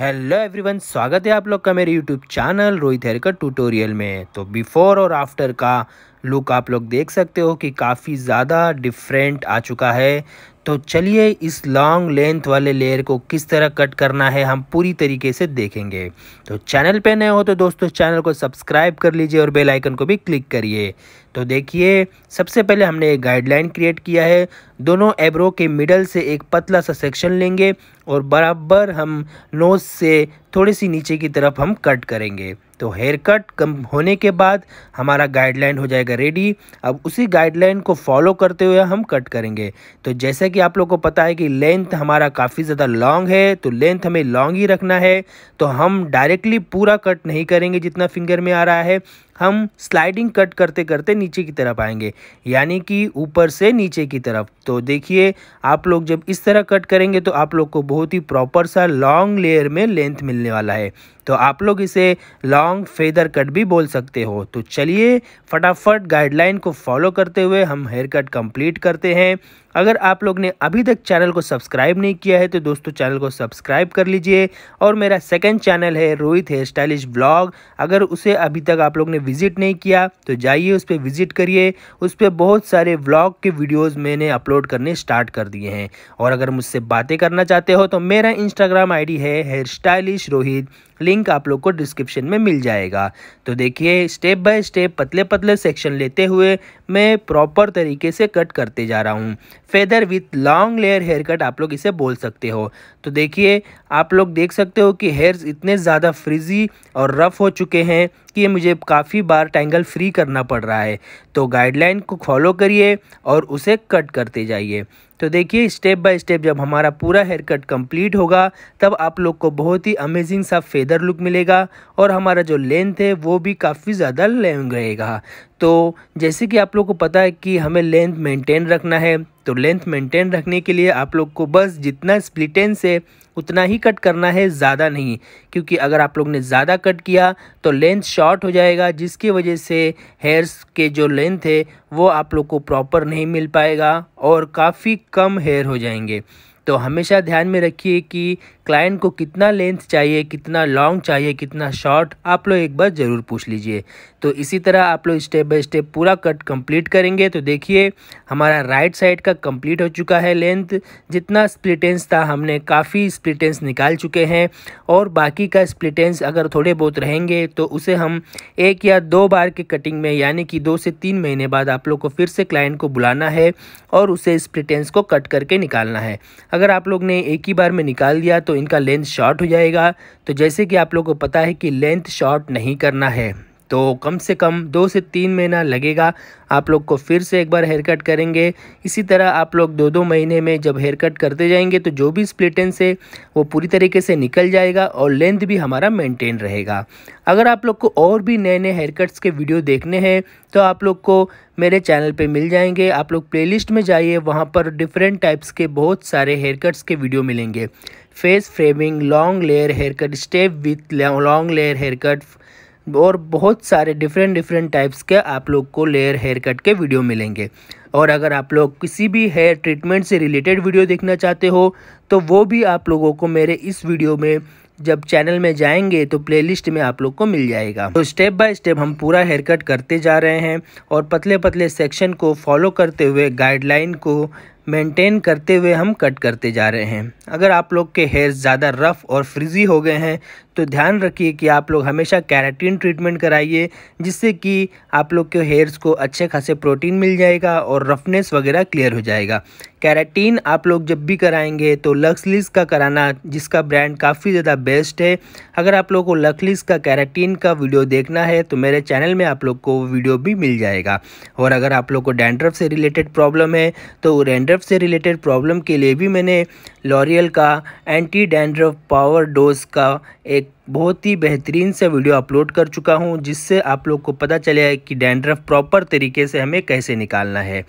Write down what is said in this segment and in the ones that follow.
hello everyone स्वागत है आप लोग का मेरे यूट्यूब चैनल रोहित हेरकर ट्यूटोरियल में तो बिफोर और आफ्टर का लुक आप लोग देख सकते हो कि काफ़ी ज़्यादा डिफरेंट आ चुका है तो चलिए इस लॉन्ग लेंथ वाले लेयर को किस तरह कट करना है हम पूरी तरीके से देखेंगे तो चैनल पे नए हो तो दोस्तों चैनल को सब्सक्राइब कर लीजिए और बेल आइकन को भी क्लिक करिए तो देखिए सबसे पहले हमने एक गाइडलाइन क्रिएट किया है दोनों एब्रो के मिडल से एक पतला सा सेक्शन लेंगे और बराबर हम नोज से थोड़ी सी नीचे की तरफ हम कट करेंगे तो हेयर कट कम होने के बाद हमारा गाइडलाइन हो जाएगा रेडी अब उसी गाइडलाइन को फॉलो करते हुए हम कट करेंगे तो जैसे कि आप लोग को पता है कि लेंथ हमारा काफ़ी ज़्यादा लॉन्ग है तो लेंथ हमें लॉन्ग ही रखना है तो हम डायरेक्टली पूरा कट नहीं करेंगे जितना फिंगर में आ रहा है हम स्लाइडिंग कट करते करते नीचे की तरफ आएंगे यानी कि ऊपर से नीचे की तरफ तो देखिए आप लोग जब इस तरह कट करेंगे तो आप लोग को बहुत ही प्रॉपर सा लॉन्ग लेयर में लेंथ मिलने वाला है तो आप लोग इसे लॉन्ग फेदर कट भी बोल सकते हो तो चलिए फटाफट गाइडलाइन को फॉलो करते हुए हम हेयर कट कंप्लीट करते हैं अगर आप लोग ने अभी तक चैनल को सब्सक्राइब नहीं किया है तो दोस्तों चैनल को सब्सक्राइब कर लीजिए और मेरा सेकंड चैनल है रोहित हेयर स्टाइलिश ब्लॉग अगर उसे अभी तक आप लोग ने विजिट नहीं किया तो जाइए उस पर विजिट करिए उस पर बहुत सारे ब्लॉग के वीडियोस मैंने अपलोड करने स्टार्ट कर दिए हैं और अगर मुझसे बातें करना चाहते हो तो मेरा इंस्टाग्राम आईडी है हेयर स्टाइलिश रोहित लिंक आप लोग को डिस्क्रिप्शन में मिल जाएगा तो देखिए स्टेप बाय स्टेप पतले पतले सेक्शन लेते हुए मैं प्रॉपर तरीके से कट करते जा रहा हूँ feather with long layer haircut आप लोग इसे बोल सकते हो तो देखिए आप लोग देख सकते हो कि हेयर्स इतने ज़्यादा फ्रिजी और रफ़ हो चुके हैं कि मुझे काफ़ी बार टैंगल फ्री करना पड़ रहा है तो गाइडलाइन को फॉलो करिए और उसे कट करते जाइए तो देखिए स्टेप बाय स्टेप जब हमारा पूरा हेयर कट कम्प्लीट होगा तब आप लोग को बहुत ही अमेजिंग सा फेदर लुक मिलेगा और हमारा जो लेंथ है वो भी काफ़ी ज़्यादा लेंग रहेगा तो जैसे कि आप लोग को पता है कि हमें लेंथ मेंटेन रखना है तो लेंथ मेंटेन रखने के लिए आप लोग को बस जितना स्प्लिटेंस है उतना ही कट करना है ज़्यादा नहीं क्योंकि अगर आप लोग ने ज़्यादा कट किया तो लेंथ शॉर्ट हो जाएगा जिसकी वजह से हेयर्स के जो लेंथ है वो आप लोग को प्रॉपर नहीं मिल पाएगा और काफ़ी कम हेयर हो जाएंगे तो हमेशा ध्यान में रखिए कि क्लाइंट को कितना लेंथ चाहिए कितना लॉन्ग चाहिए कितना शॉर्ट आप लोग एक बार ज़रूर पूछ लीजिए तो इसी तरह आप लोग स्टेप बाय स्टेप पूरा कट कंप्लीट करेंगे तो देखिए हमारा राइट साइड का कंप्लीट हो चुका है लेंथ जितना स्प्लिटेंस था हमने काफ़ी स्प्लिटेंस निकाल चुके हैं और बाकी का स्प्लिटेंस अगर थोड़े बहुत रहेंगे तो उसे हम एक या दो बार के कटिंग में यानी कि दो से तीन महीने बाद आप लोग को फिर से क्लाइंट को बुलाना है और उसे स्प्लिटेंस को कट करके निकालना है अगर आप लोग ने एक ही बार में निकाल दिया तो इनका लेंथ शॉर्ट हो जाएगा तो जैसे कि आप लोगों को पता है कि लेंथ शॉर्ट नहीं करना है तो कम से कम दो से तीन महीना लगेगा आप लोग को फिर से एक बार हेयर कट करेंगे इसी तरह आप लोग दो दो महीने में जब हेयर कट करते जाएंगे तो जो भी स्प्लिटेंस है वो पूरी तरीके से निकल जाएगा और लेंथ भी हमारा मेंटेन रहेगा अगर आप लोग को और भी नए नए हेयर कट्स के वीडियो देखने हैं तो आप लोग को मेरे चैनल पर मिल जाएंगे आप लोग प्ले में जाइए वहाँ पर डिफरेंट टाइप्स के बहुत सारे हेयर कट्स के वीडियो मिलेंगे face framing long layer haircut step with long layer haircut और बहुत सारे डिफरेंट डिफरेंट टाइप्स के आप लोग को लेयर हेयर कट के वीडियो मिलेंगे और अगर आप लोग किसी भी हेयर ट्रीटमेंट से रिलेटेड वीडियो देखना चाहते हो तो वो भी आप लोगों को मेरे इस वीडियो में जब चैनल में जाएंगे तो प्लेलिस्ट में आप लोग को मिल जाएगा तो स्टेप बाय स्टेप हम पूरा हेयर कट करते जा रहे हैं और पतले पतले सेक्शन को फॉलो करते हुए गाइडलाइन को मेंटेन करते हुए हम कट करते जा रहे हैं अगर आप लोग के हेयर ज़्यादा रफ़ और फ्रिजी हो गए हैं तो ध्यान रखिए कि आप लोग हमेशा कैराटीन ट्रीटमेंट कराइए जिससे कि आप लोग के हेयर्स को अच्छे खासे प्रोटीन मिल जाएगा और रफनेस वगैरह क्लियर हो जाएगा कैराटीन आप लोग जब भी कराएंगे तो लक्सलिस का कराना जिसका ब्रांड काफ़ी ज़्यादा बेस्ट है अगर आप लोग को लक्सलिस का कैराटीन का वीडियो देखना है तो मेरे चैनल में आप लोग को वीडियो भी मिल जाएगा और अगर आप लोग को डैंड्रफ से रिलेटेड प्रॉब्लम है तो डैंड्रफ से रिलेटेड प्रॉब्लम के लिए भी मैंने लॉरियल का एंटी डैंड्रफ पावर डोज का एक बहुत ही बेहतरीन से वीडियो अपलोड कर चुका हूं जिससे आप लोग को पता चले कि डैंड्रफ प्रॉपर तरीके से हमें कैसे निकालना है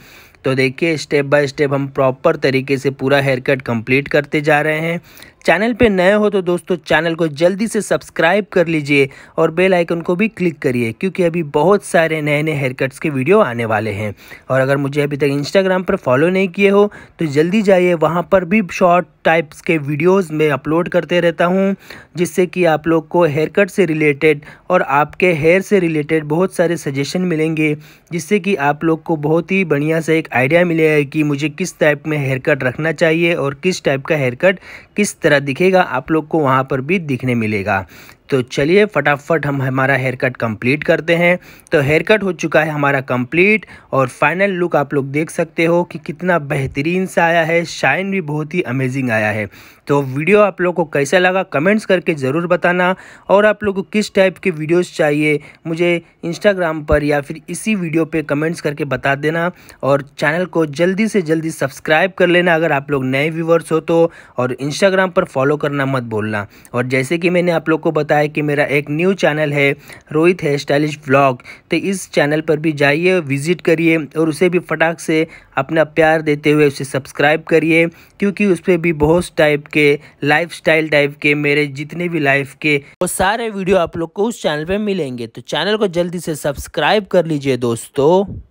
तो देखिए स्टेप बाय स्टेप हम प्रॉपर तरीके से पूरा हेयर कट कंप्लीट करते जा रहे हैं चैनल पे नए हो तो दोस्तों चैनल को जल्दी से सब्सक्राइब कर लीजिए और बेल आइकन को भी क्लिक करिए क्योंकि अभी बहुत सारे नए नए हेयर कट्स के वीडियो आने वाले हैं और अगर मुझे अभी तक इंस्टाग्राम पर फॉलो नहीं किए हो तो जल्दी जाइए वहाँ पर भी शॉर्ट टाइप्स के वीडियोस मैं अपलोड करते रहता हूँ जिससे कि आप लोग को हेयर कट से रिलेटेड और आपके हेयर से रिलेटेड बहुत सारे सजेशन मिलेंगे जिससे कि आप लोग को बहुत ही बढ़िया से एक आइडिया मिलेगा कि मुझे किस टाइप में हेयर कट रखना चाहिए और किस टाइप का हेयर कट किस तरह तरह दिखेगा आप लोग को वहाँ पर भी दिखने मिलेगा तो चलिए फटाफट हम हमारा हेयर कट कम्प्लीट करते हैं तो हेयर कट हो चुका है हमारा कम्प्लीट और फाइनल लुक आप लोग देख सकते हो कि कितना बेहतरीन सा आया है शाइन भी बहुत ही अमेजिंग आया है तो वीडियो आप लोग को कैसा लगा कमेंट्स करके ज़रूर बताना और आप लोग को किस टाइप के वीडियोस चाहिए मुझे इंस्टाग्राम पर या फिर इसी वीडियो पे कमेंट्स करके बता देना और चैनल को जल्दी से जल्दी सब्सक्राइब कर लेना अगर आप लोग नए व्यूवर्स हो तो और इंस्टाग्राम पर फॉलो करना मत बोलना और जैसे कि मैंने आप लोग को बताया है कि मेरा एक न्यू चैनल है रोहित हेयर स्टाइलिश ब्लॉग तो इस चैनल पर भी जाइए विजिट करिए और उसे भी फटाक से अपना प्यार देते हुए उसे सब्सक्राइब करिए क्योंकि उस पर भी बहुत टाइप के लाइफ टाइप के मेरे जितने भी लाइफ के वो सारे वीडियो आप लोग को उस चैनल पर मिलेंगे तो चैनल को जल्दी से सब्सक्राइब कर लीजिए दोस्तों